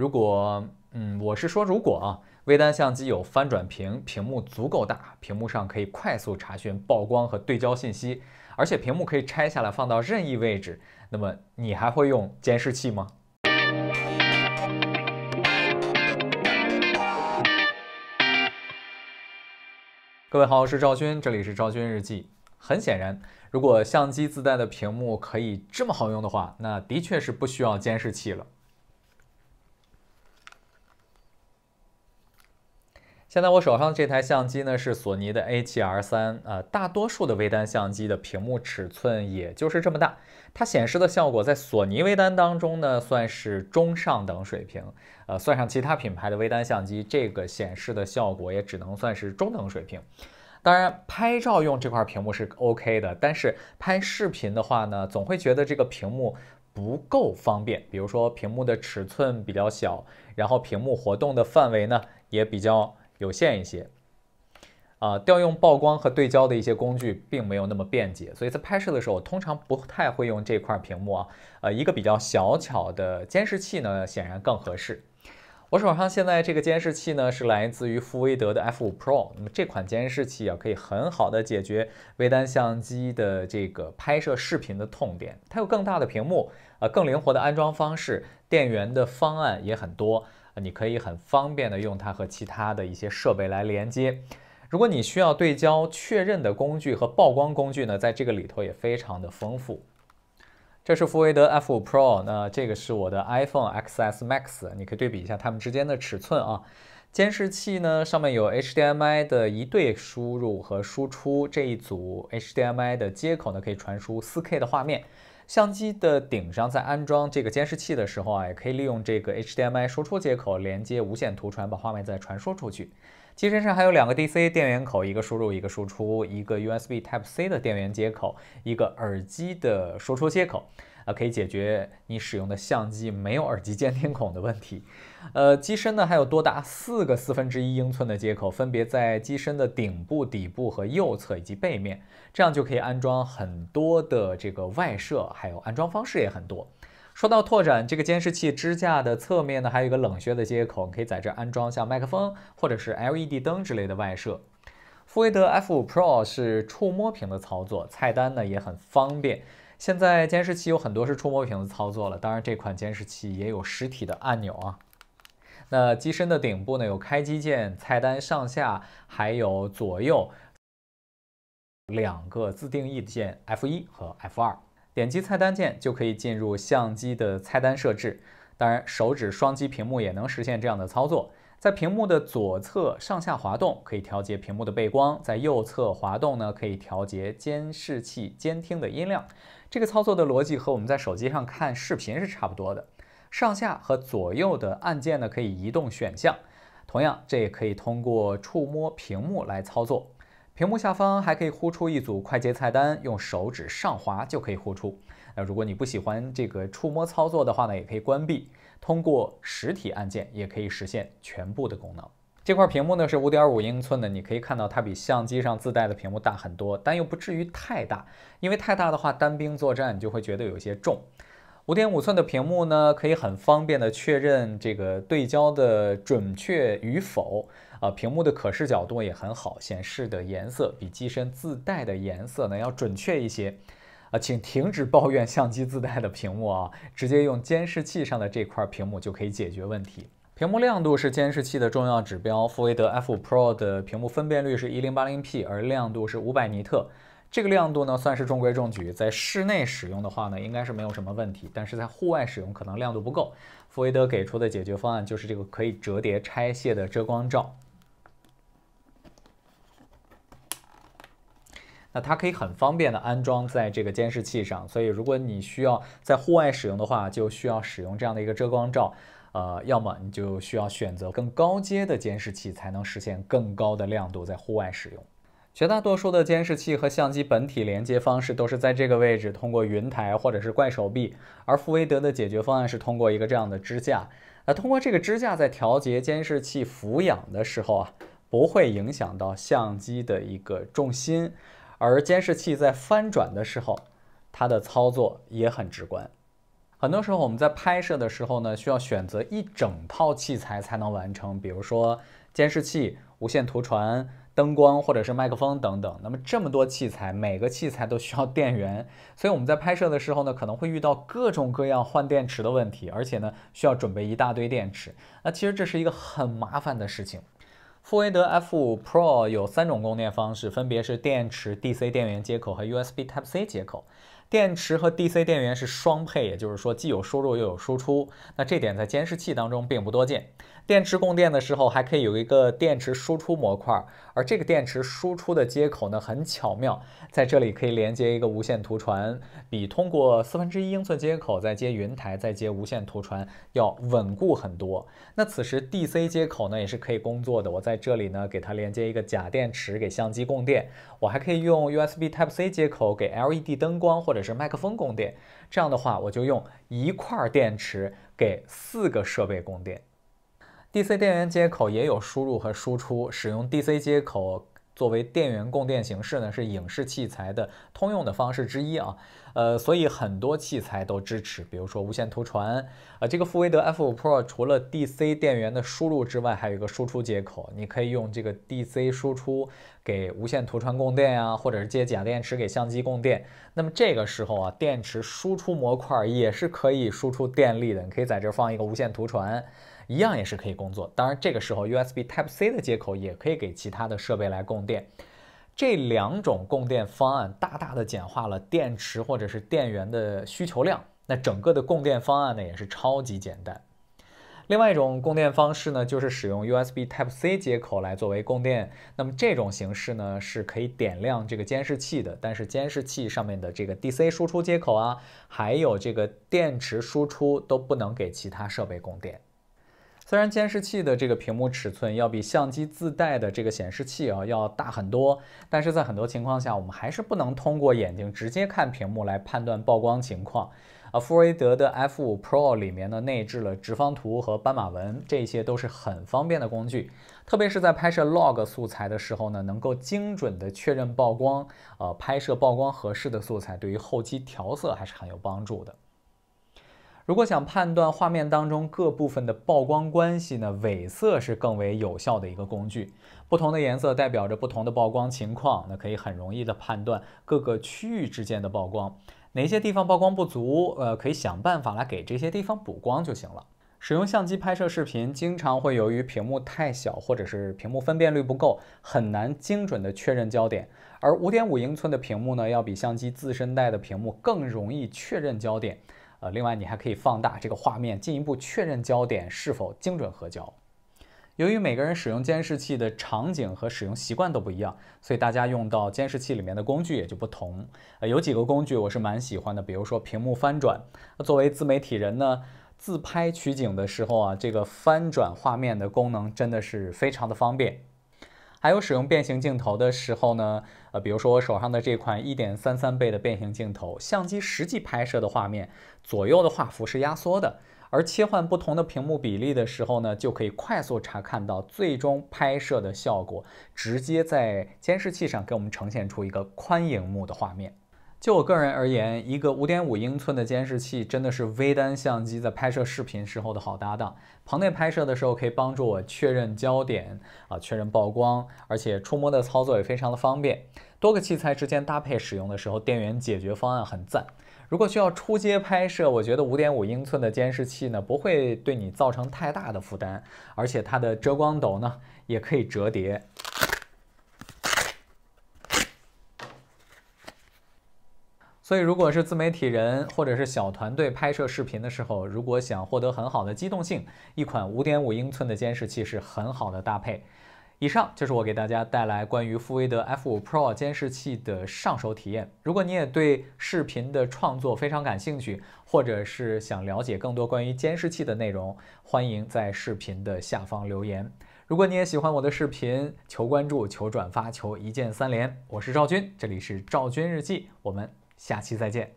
如果，嗯，我是说，如果啊，微单相机有翻转屏，屏幕足够大，屏幕上可以快速查询曝光和对焦信息，而且屏幕可以拆下来放到任意位置，那么你还会用监视器吗？各位好，我是赵军，这里是赵军日记。很显然，如果相机自带的屏幕可以这么好用的话，那的确是不需要监视器了。现在我手上这台相机呢是索尼的 A7R 三，呃，大多数的微单相机的屏幕尺寸也就是这么大，它显示的效果在索尼微单当中呢算是中上等水平，呃，算上其他品牌的微单相机，这个显示的效果也只能算是中等水平。当然，拍照用这块屏幕是 OK 的，但是拍视频的话呢，总会觉得这个屏幕不够方便，比如说屏幕的尺寸比较小，然后屏幕活动的范围呢也比较。有限一些，啊，调用曝光和对焦的一些工具并没有那么便捷，所以在拍摄的时候，我通常不太会用这块屏幕啊，呃，一个比较小巧的监视器呢，显然更合适。我手上现在这个监视器呢，是来自于富威德的 F 五 Pro。那么这款监视器啊，可以很好的解决微单相机的这个拍摄视频的痛点。它有更大的屏幕，啊，更灵活的安装方式，电源的方案也很多。你可以很方便的用它和其他的一些设备来连接。如果你需要对焦确认的工具和曝光工具呢，在这个里头也非常的丰富。这是福维德 F 五 Pro，那这个是我的 iPhone Xs Max，你可以对比一下它们之间的尺寸啊。监视器呢，上面有 HDMI 的一对输入和输出，这一组 HDMI 的接口呢，可以传输 4K 的画面。相机的顶上在安装这个监视器的时候啊，也可以利用这个 HDMI 输出接口连接无线图传，把画面再传输出去。机身上还有两个 DC 电源口，一个输入，一个输出，一个 USB Type C 的电源接口，一个耳机的输出接口，啊，可以解决你使用的相机没有耳机监听孔的问题。呃，机身呢还有多达四个四分之一英寸的接口，分别在机身的顶部、底部和右侧以及背面，这样就可以安装很多的这个外设，还有安装方式也很多。说到拓展，这个监视器支架的侧面呢，还有一个冷靴的接口，你可以在这安装像麦克风或者是 LED 灯之类的外设。富维德 F 五 Pro 是触摸屏的操作，菜单呢也很方便。现在监视器有很多是触摸屏的操作了，当然这款监视器也有实体的按钮啊。那机身的顶部呢有开机键，菜单上下还有左右两个自定义的键 F 一和 F 二。点击菜单键就可以进入相机的菜单设置。当然，手指双击屏幕也能实现这样的操作。在屏幕的左侧上下滑动可以调节屏幕的背光，在右侧滑动呢可以调节监视器监听的音量。这个操作的逻辑和我们在手机上看视频是差不多的。上下和左右的按键呢可以移动选项，同样这也可以通过触摸屏幕来操作。屏幕下方还可以呼出一组快捷菜单，用手指上滑就可以呼出。那如果你不喜欢这个触摸操作的话呢，也可以关闭。通过实体按键也可以实现全部的功能。这块屏幕呢是五点五英寸的，你可以看到它比相机上自带的屏幕大很多，但又不至于太大，因为太大的话单兵作战就会觉得有些重。五点五寸的屏幕呢，可以很方便的确认这个对焦的准确与否。啊，屏幕的可视角度也很好，显示的颜色比机身自带的颜色呢要准确一些。啊，请停止抱怨相机自带的屏幕啊，直接用监视器上的这块屏幕就可以解决问题。屏幕亮度是监视器的重要指标，富维德 F5 Pro 的屏幕分辨率是一零八零 P，而亮度是五百尼特。这个亮度呢算是中规中矩，在室内使用的话呢应该是没有什么问题，但是在户外使用可能亮度不够。富维德给出的解决方案就是这个可以折叠拆卸的遮光罩。那它可以很方便的安装在这个监视器上，所以如果你需要在户外使用的话，就需要使用这样的一个遮光罩。呃，要么你就需要选择更高阶的监视器，才能实现更高的亮度在户外使用。绝大多数的监视器和相机本体连接方式都是在这个位置，通过云台或者是怪手臂。而福维德的解决方案是通过一个这样的支架。那通过这个支架在调节监视器俯仰的时候啊，不会影响到相机的一个重心。而监视器在翻转的时候，它的操作也很直观。很多时候我们在拍摄的时候呢，需要选择一整套器材才能完成，比如说监视器、无线图传、灯光或者是麦克风等等。那么这么多器材，每个器材都需要电源，所以我们在拍摄的时候呢，可能会遇到各种各样换电池的问题，而且呢，需要准备一大堆电池。那其实这是一个很麻烦的事情。富维德 F5 Pro 有三种供电方式，分别是电池、DC 电源接口和 USB Type-C 接口。电池和 DC 电源是双配，也就是说既有输入又有输出。那这点在监视器当中并不多见。电池供电的时候，还可以有一个电池输出模块，而这个电池输出的接口呢，很巧妙，在这里可以连接一个无线图传，比通过四分之一英寸接口再接云台再接无线图传要稳固很多。那此时 DC 接口呢，也是可以工作的。我在这里呢，给它连接一个假电池给相机供电，我还可以用 USB Type C 接口给 LED 灯光或者是麦克风供电。这样的话，我就用一块电池给四个设备供电。DC 电源接口也有输入和输出，使用 DC 接口作为电源供电形式呢，是影视器材的通用的方式之一啊。呃，所以很多器材都支持，比如说无线图传。呃，这个富维德 F 五 Pro 除了 DC 电源的输入之外，还有一个输出接口，你可以用这个 DC 输出。给无线图传供电呀，或者是接假电池给相机供电。那么这个时候啊，电池输出模块也是可以输出电力的，你可以在这放一个无线图传，一样也是可以工作。当然，这个时候 USB Type C 的接口也可以给其他的设备来供电。这两种供电方案大大的简化了电池或者是电源的需求量。那整个的供电方案呢，也是超级简单。另外一种供电方式呢，就是使用 USB Type C 接口来作为供电。那么这种形式呢，是可以点亮这个监视器的，但是监视器上面的这个 DC 输出接口啊，还有这个电池输出都不能给其他设备供电。虽然监视器的这个屏幕尺寸要比相机自带的这个显示器啊要大很多，但是在很多情况下，我们还是不能通过眼睛直接看屏幕来判断曝光情况。啊，富瑞德的 F 五 Pro 里面呢内置了直方图和斑马纹，这些都是很方便的工具。特别是在拍摄 LOG 素材的时候呢，能够精准的确认曝光。呃，拍摄曝光合适的素材，对于后期调色还是很有帮助的。如果想判断画面当中各部分的曝光关系呢，伪色是更为有效的一个工具。不同的颜色代表着不同的曝光情况，那可以很容易的判断各个区域之间的曝光。哪些地方曝光不足？呃，可以想办法来给这些地方补光就行了。使用相机拍摄视频，经常会由于屏幕太小或者是屏幕分辨率不够，很难精准的确认焦点。而五点五英寸的屏幕呢，要比相机自身带的屏幕更容易确认焦点。呃，另外你还可以放大这个画面，进一步确认焦点是否精准合焦。由于每个人使用监视器的场景和使用习惯都不一样，所以大家用到监视器里面的工具也就不同。呃，有几个工具我是蛮喜欢的，比如说屏幕翻转。那作为自媒体人呢，自拍取景的时候啊，这个翻转画面的功能真的是非常的方便。还有使用变形镜头的时候呢，呃，比如说我手上的这款一点三三倍的变形镜头，相机实际拍摄的画面左右的画幅是压缩的。而切换不同的屏幕比例的时候呢，就可以快速查看到最终拍摄的效果，直接在监视器上给我们呈现出一个宽荧幕的画面。就我个人而言，一个五点五英寸的监视器真的是微单相机在拍摄视频时候的好搭档。棚内拍摄的时候，可以帮助我确认焦点啊，确认曝光，而且触摸的操作也非常的方便。多个器材之间搭配使用的时候，电源解决方案很赞。如果需要出街拍摄，我觉得五点五英寸的监视器呢，不会对你造成太大的负担，而且它的遮光斗呢也可以折叠。所以，如果是自媒体人或者是小团队拍摄视频的时候，如果想获得很好的机动性，一款五点五英寸的监视器是很好的搭配。以上就是我给大家带来关于富威德 F5 Pro 监视器的上手体验。如果你也对视频的创作非常感兴趣，或者是想了解更多关于监视器的内容，欢迎在视频的下方留言。如果你也喜欢我的视频，求关注，求转发，求一键三连。我是赵军，这里是赵军日记，我们下期再见。